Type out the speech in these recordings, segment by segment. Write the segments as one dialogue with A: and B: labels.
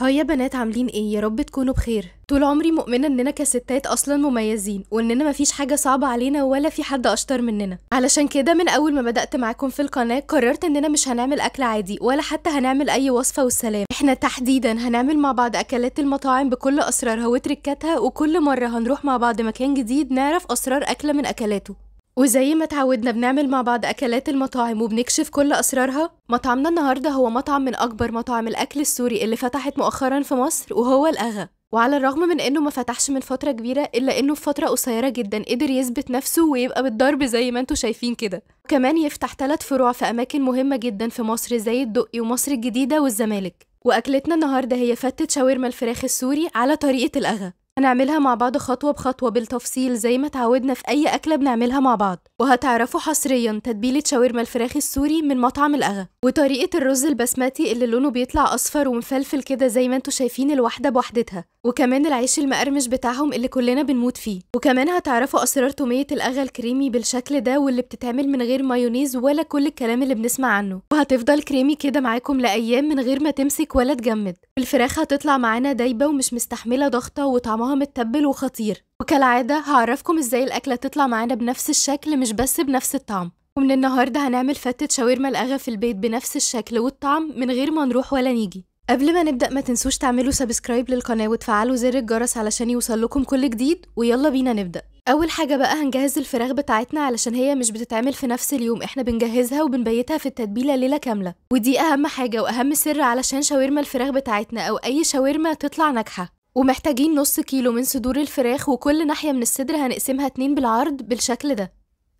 A: ها يا بنات عاملين ايه يا رب تكونوا بخير طول عمري مؤمنة اننا كستات اصلا مميزين واننا مفيش حاجة صعبة علينا ولا في حد اشطر مننا علشان كده من اول ما بدأت معاكم في القناة قررت اننا مش هنعمل اكل عادي ولا حتى هنعمل اي وصفة والسلام احنا تحديدا هنعمل مع بعض اكلات المطاعم بكل اسرارها وتركاتها وكل مرة هنروح مع بعض مكان جديد نعرف اسرار اكلة من اكلاته وزي ما اتعودنا بنعمل مع بعض أكلات المطاعم وبنكشف كل أسرارها مطعمنا النهاردة هو مطعم من أكبر مطاعم الأكل السوري اللي فتحت مؤخرا في مصر وهو الأغا وعلى الرغم من انه ما فتحش من فتره كبيره الا انه في فتره قصيره جدا قدر يثبت نفسه ويبقى بالضرب زي ما انتم شايفين كده وكمان يفتح ثلاث فروع في اماكن مهمه جدا في مصر زي الدقي ومصر الجديده والزمالك واكلتنا النهارده هي فتة شاورما الفراخ السوري على طريقه الاغا هنعملها مع بعض خطوة بخطوة بالتفصيل زي ما اتعودنا في أي أكلة بنعملها مع بعض وهتعرفوا حصريا تتبيلة شاورما الفراخ السوري من مطعم الأغا وطريقة الرز البسمتي اللي لونه بيطلع أصفر ومفلفل كده زي ما انتوا شايفين الواحدة بوحدتها وكمان العيش المقرمش بتاعهم اللي كلنا بنموت فيه وكمان هتعرفوا أسرار تومية الأغا الكريمي بالشكل ده واللي بتتعمل من غير مايونيز ولا كل الكلام اللي بنسمع عنه وهتفضل كريمي كده معاكم لأيام من غير ما تمسك ولا تجمد الفراخ هتطلع معانا دايبة ومش مستحملة ضغطة وطعمها طعمها متبل وخطير وكالعادة هعرفكم ازاي الأكلة تطلع معانا بنفس الشكل مش بس بنفس الطعم ومن النهاردة هنعمل فتة شاورما الأغا في البيت بنفس الشكل والطعم من غير ما نروح ولا نيجي قبل ما نبدأ ما تنسوش تعملوا سبسكرايب للقناة وتفعلوا زر الجرس علشان يوصلكم كل جديد ويلا بينا نبدأ اول حاجه بقى هنجهز الفراخ بتاعتنا علشان هي مش بتتعمل في نفس اليوم احنا بنجهزها وبنبيتها في التتبيله ليله كامله ودي اهم حاجه واهم سر علشان شاورما الفراخ بتاعتنا او اي شاورما تطلع ناجحه ومحتاجين نص كيلو من صدور الفراخ وكل ناحية من الصدر هنقسمها اتنين بالعرض بالشكل ده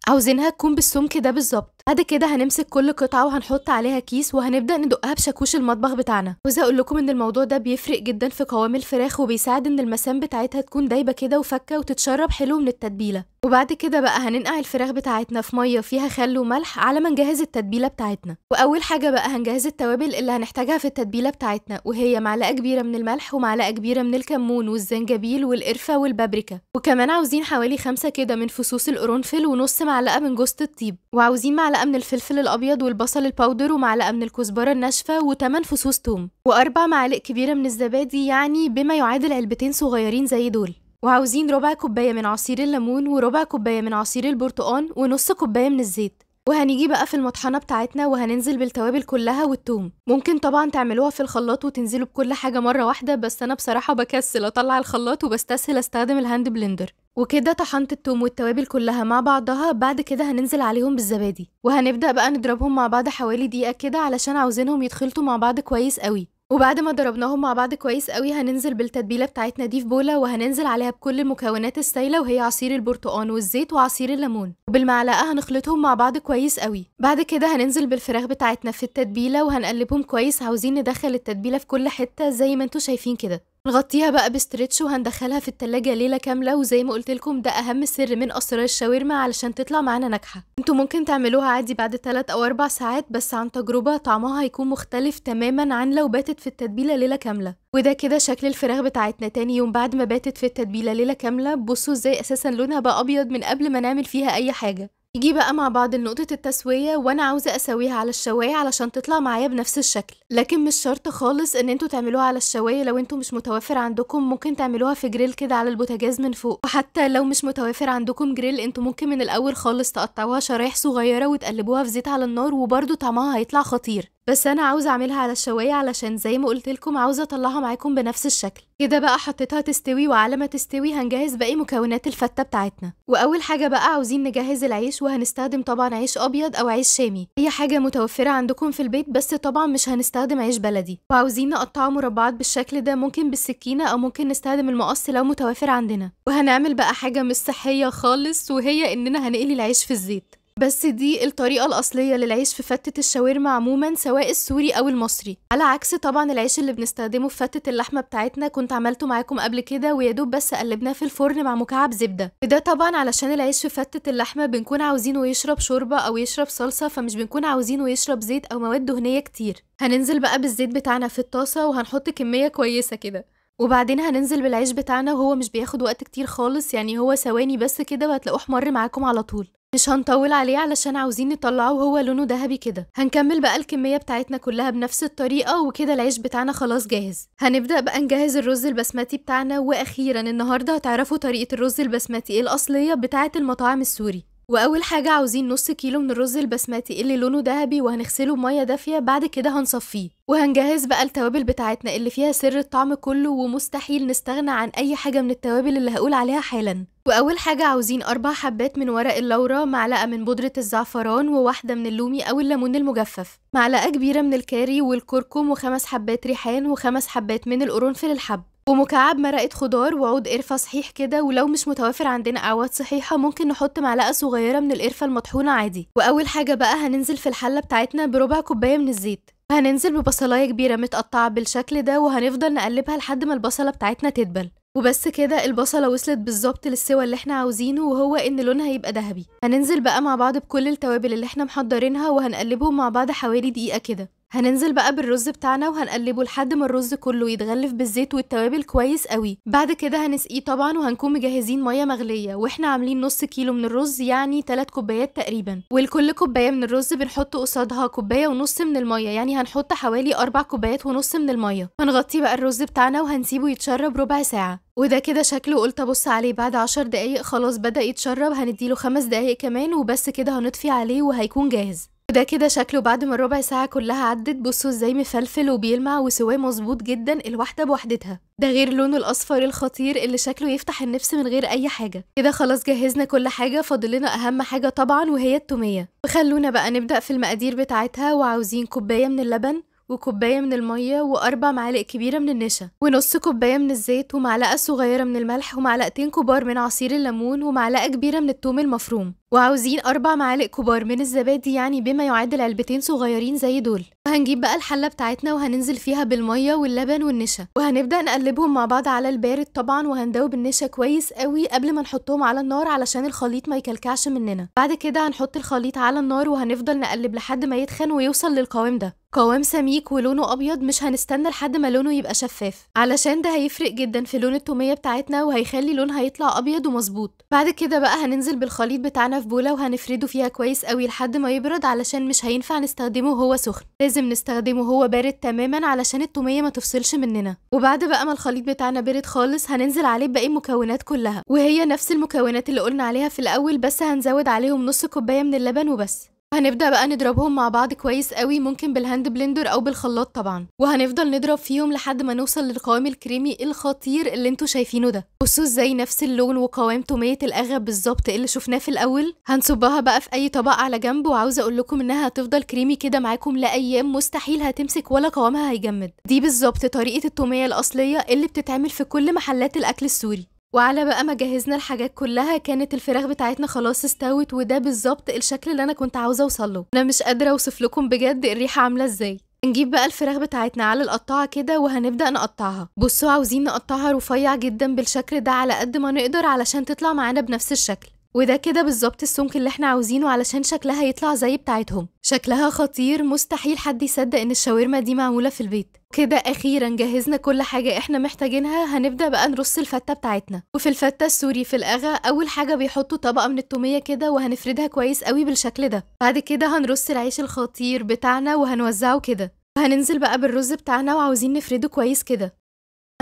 A: عاوزينها تكون بالسمك ده بالظبط بعد كده هنمسك كل قطعه وهنحط عليها كيس وهنبدا ندقها بشاكوش المطبخ بتاعنا عاوزه اقول لكم ان الموضوع ده بيفرق جدا في قوام الفراخ وبيساعد ان المسام بتاعتها تكون دايبه كده وفكه وتتشرب حلو من التتبيله وبعد كده بقى هننقع الفراخ بتاعتنا في ميه فيها خل وملح على ما نجهز التتبيله بتاعتنا واول حاجه بقى هنجهز التوابل اللي هنحتاجها في التتبيله بتاعتنا وهي معلقه كبيره من الملح ومعلقه كبيره من الكمون والزنجبيل والقرفه والبابريكا وكمان عاوزين حوالي خمسة كده من فصوص القرنفل ونص معلقه من جوزة الطيب وعاوزين معلقه من الفلفل الابيض والبصل الباودر ومعلقه من الكزبره الناشفه و8 فصوص توم واربع معالق كبيره من الزبادي يعني بما يعادل علبتين صغيرين زي دول وعاوزين ربع كوبايه من عصير الليمون وربع كوبايه من عصير البرتقال ونص كوبايه من الزيت وهنيجي بقى في المطحنة بتاعتنا وهننزل بالتوابل كلها والتوم ممكن طبعا تعملوها في الخلاط وتنزلوا بكل حاجة مرة واحدة بس أنا بصراحة بكسل أطلع الخلاط وبستسهل أستخدم الهاند بلندر وكده طحنت التوم والتوابل كلها مع بعضها بعد كده هننزل عليهم بالزبادي وهنبدا بقى نضربهم مع بعض حوالي دقيقه كده علشان عاوزينهم يتخلطوا مع بعض كويس قوي وبعد ما ضربناهم مع بعض كويس قوي هننزل بالتتبيله بتاعتنا دي في بوله وهننزل عليها بكل المكونات السائله وهي عصير البرتقال والزيت وعصير الليمون وبالمعلقه هنخلطهم مع بعض كويس قوي بعد كده هننزل بالفراخ بتاعتنا في التتبيله وهنقلبهم كويس عاوزين ندخل التتبيله في كل حته زي ما انتوا شايفين كده نغطيها بقى بستريتش وهندخلها في التلاجة ليلة كاملة وزي ما قلت لكم ده أهم سر من أسرار الشاورما علشان تطلع معانا ناجحة انتوا ممكن تعملوها عادي بعد 3 أو 4 ساعات بس عن تجربة طعمها هيكون مختلف تماما عن لو باتت في التتبيلة ليلة كاملة وده كده شكل الفراخ بتاعتنا تاني يوم بعد ما باتت في التتبيلة ليلة كاملة بصوا ازاي أساسا لونها بقى أبيض من قبل ما نعمل فيها أي حاجة يجي بقى مع بعض نقطة التسوية وانا عاوزة اسويها على الشواية علشان تطلع معايا بنفس الشكل لكن مش شرط خالص ان انتوا تعملوها على الشواية لو انتوا مش متوفر عندكم ممكن تعملوها في جريل كده على البوتاجاز من فوق وحتى لو مش متوفر عندكم جريل انتوا ممكن من الاول خالص تقطعوها شرايح صغيرة وتقلبوها في زيت على النار وبرضه طعمها هيطلع خطير بس انا عاوزه اعملها على الشوايه علشان زي ما قلت لكم عاوزه اطلعها معاكم بنفس الشكل كده بقى حطيتها تستوي وعلى ما تستوي هنجهز باقي مكونات الفته بتاعتنا واول حاجه بقى عاوزين نجهز العيش وهنستخدم طبعا عيش ابيض او عيش شامي اي حاجه متوفره عندكم في البيت بس طبعا مش هنستخدم عيش بلدي وعاوزين نقطعه مربعات بالشكل ده ممكن بالسكينه او ممكن نستخدم المقص لو متوفر عندنا وهنعمل بقى حاجه مش صحيه خالص وهي اننا هنقلي العيش في الزيت بس دي الطريقة الأصلية للعيش في فتة الشاورما عموما سواء السوري أو المصري على عكس طبعا العيش اللي بنستخدمه في فتة اللحمة بتاعتنا كنت عملته معاكم قبل كده ويادوب بس قلبناه في الفرن مع مكعب زبدة وده طبعا علشان العيش في فتة اللحمة بنكون عاوزينه يشرب شوربة أو يشرب صلصة فمش بنكون عاوزينه يشرب زيت أو مواد دهنية كتير هننزل بقى بالزيت بتاعنا في الطاسة وهنحط كمية كويسة كده وبعدين هننزل بالعيش بتاعنا وهو مش بياخد وقت كتير خالص يعني هو ثواني بس كده وهتلاقوه احمر معاكم على طول مش هنطول عليه علشان عاوزين نطلعه وهو لونه ذهبي كده هنكمل بقى الكميه بتاعتنا كلها بنفس الطريقه وكده العيش بتاعنا خلاص جاهز هنبدا بقى نجهز الرز البسمتي بتاعنا واخيرا النهارده هتعرفوا طريقه الرز البسمتي الاصليه بتاعه المطاعم السوري واول حاجه عاوزين نص كيلو من الرز البسمتي اللي لونه ذهبي وهنغسله بميه دافيه بعد كده هنصفيه وهنجهز بقى التوابل بتاعتنا اللي فيها سر الطعم كله ومستحيل نستغنى عن اي حاجه من التوابل اللي هقول عليها حالا واول حاجه عاوزين اربع حبات من ورق اللورا معلقه من بودره الزعفران وواحده من اللومي او الليمون المجفف معلقه كبيره من الكاري والكركم وخمس حبات ريحان وخمس حبات من القرنفل الحب ومكعب مرقة خضار وعود قرفة صحيح كده ولو مش متوافر عندنا أعواد صحيحة ممكن نحط معلقة صغيرة من القرفة المطحونة عادي وأول حاجة بقى هننزل في الحلة بتاعتنا بربع كوباية من الزيت وهننزل ببصلاية كبيرة متقطعة بالشكل ده وهنفضل نقلبها لحد ما البصلة بتاعتنا تدبل وبس كده البصلة وصلت بالظبط للسوى اللي احنا عاوزينه وهو ان لونها يبقى ذهبي هننزل بقى مع بعض بكل التوابل اللي احنا محضرينها وهنقلبهم مع بعض حوالي دقيقة كده هننزل بقى بالرز بتاعنا وهنقلبه لحد ما الرز كله يتغلف بالزيت والتوابل كويس قوي بعد كده هنسقيه طبعا وهنكون مجهزين ميه مغليه واحنا عاملين نص كيلو من الرز يعني 3 كوبايات تقريبا ولكل كوبايه من الرز بنحط قصادها كوبايه ونص من الميه يعني هنحط حوالي 4 كوبايات ونص من الميه هنغطي بقى الرز بتاعنا وهنسيبه يتشرب ربع ساعه وده كده شكله قلت ابص عليه بعد عشر دقايق خلاص بدا يتشرب هنديله خمس دقايق كمان وبس كده هنطفي عليه وهيكون جاهز ده كده شكله بعد ما الربع ساعة كلها عدت بصوا ازاي مفلفل وبيلمع وسواه مظبوط جدا الواحدة بوحدتها ده غير لونه الاصفر الخطير اللي شكله يفتح النفس من غير اي حاجة كده خلاص جهزنا كل حاجة فاضلنا اهم حاجة طبعا وهي التومية وخلونا بقى نبدأ في المقادير بتاعتها وعاوزين كوباية من اللبن وكوباية من المية وأربع معالق كبيرة من النشا ونص كوباية من الزيت ومعلقة صغيرة من الملح ومعلقتين كبار من عصير الليمون ومعلقة كبيرة من التوم المفروم وعاوزين أربع معالق كبار من الزبادي يعني بما يعادل علبتين صغيرين زي دول وهنجيب بقى الحلة بتاعتنا وهننزل فيها بالمية واللبن والنشا وهنبدأ نقلبهم مع بعض على البارد طبعا وهندوب النشا كويس قوي قبل ما نحطهم على النار علشان الخليط ما يكلكعش مننا بعد كده هنحط الخليط على النار وهنفضل نقلب لحد ما يتخن ويوصل للقوام ده قوام سميك ولونه ابيض مش هنستنى لحد ما لونه يبقى شفاف علشان ده هيفرق جدا في لون التوميه بتاعتنا وهيخلي لونها يطلع ابيض ومظبوط بعد كده بقى هننزل بالخليط بتاعنا في بوله وهنفرده فيها كويس قوي لحد ما يبرد علشان مش هينفع نستخدمه وهو سخن لازم نستخدمه وهو بارد تماما علشان التوميه ما تفصلش مننا وبعد بقى ما الخليط بتاعنا بارد خالص هننزل عليه باقي المكونات كلها وهي نفس المكونات اللي قلنا عليها في الاول بس هنزود عليهم نص كوبايه من اللبن وبس هنبدأ بقى نضربهم مع بعض كويس قوي ممكن بالهاند بلندر او بالخلاط طبعا وهنفضل نضرب فيهم لحد ما نوصل للقوام الكريمي الخطير اللي انتوا شايفينه ده بصوا ازاي نفس اللون وقوام تومية الاغا بالظبط اللي شفناه في الاول هنصبها بقى في اي طبق على جنب وعاوزه اقول لكم انها هتفضل كريمي كده معاكم لايام مستحيل هتمسك ولا قوامها هيجمد دي بالظبط طريقه التوميه الاصليه اللي بتتعمل في كل محلات الاكل السوري وعلى بقى ما جهزنا الحاجات كلها كانت الفراخ بتاعتنا خلاص استوت وده بالظبط الشكل اللي انا كنت عاوزه اوصل له انا مش قادره اوصف لكم بجد الريحه عامله ازاي نجيب بقى الفراخ بتاعتنا على القطاعه كده وهنبدا نقطعها بصوا عاوزين نقطعها رفيع جدا بالشكل ده على قد ما نقدر علشان تطلع معانا بنفس الشكل وده كده بالظبط السمك اللي احنا عاوزينه علشان شكلها يطلع زي بتاعتهم شكلها خطير مستحيل حد يصدق ان الشاورما دي معمولة في البيت كده اخيرا جهزنا كل حاجة احنا محتاجينها هنبدأ بقى نرص الفتة بتاعتنا وفي الفتة السوري في الاغا اول حاجة بيحطوا طبقة من التومية كده وهنفردها كويس قوي بالشكل ده بعد كده هنرص العيش الخطير بتاعنا وهنوزعه كده هننزل بقى بالرز بتاعنا وعاوزين نفرده كويس كده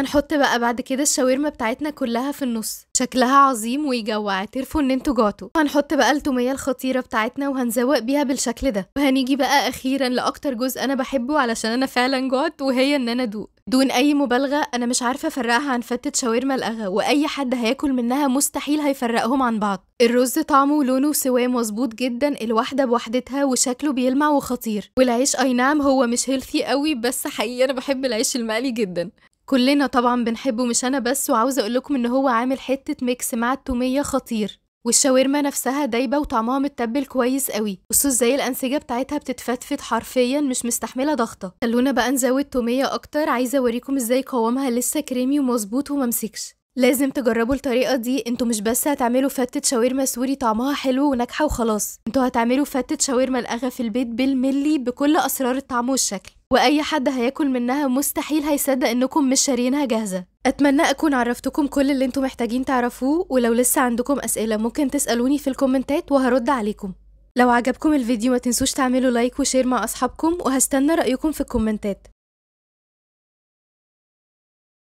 A: هنحط بقى بعد كده الشاورما بتاعتنا كلها في النص شكلها عظيم ويجوع اعترفوا ان انتوا جعتوا هنحط بقى التوميه الخطيره بتاعتنا وهنزوق بيها بالشكل ده وهنيجي بقى اخيرا لاكتر جزء انا بحبه علشان انا فعلا جعت وهي ان انا ادوق دون اي مبالغه انا مش عارفه افرقها عن فتة شاورما الاغا واي حد هياكل منها مستحيل هيفرقهم عن بعض الرز طعمه ولونه وسواه مظبوط جدا الواحده بوحدتها وشكله بيلمع وخطير والعيش اي نعم هو مش هيلثي قوي بس حقيقي انا بحب العيش المقلي جدا كلنا طبعا بنحبه مش انا بس وعاوزه اقول لكم ان هو عامل حته ميكس مع التوميه خطير والشاورما نفسها دايبه وطعمها متبل كويس قوي بصوا ازاي الانسجه بتاعتها بتتفتفت حرفيا مش مستحمله ضغطه خلونا بقى نزود توميه اكتر عايزه اوريكم ازاي قوامها لسه كريمي ومظبوط وممسكش لازم تجربوا الطريقه دي انتوا مش بس هتعملوا فتة شاورما سوري طعمها حلو وناجحه وخلاص انتوا هتعملوا فتة شاورما الاغا في البيت بالملي بكل اسرار الطعم والشكل واي حد هياكل منها مستحيل هيصدق انكم مش شارينها جاهزه اتمنى اكون عرفتكم كل اللي انتوا محتاجين تعرفوه ولو لسه عندكم اسئله ممكن تسالوني في الكومنتات وهرد عليكم لو عجبكم الفيديو ما تنسوش تعملوا لايك وشير مع اصحابكم وهستنى رايكم في الكومنتات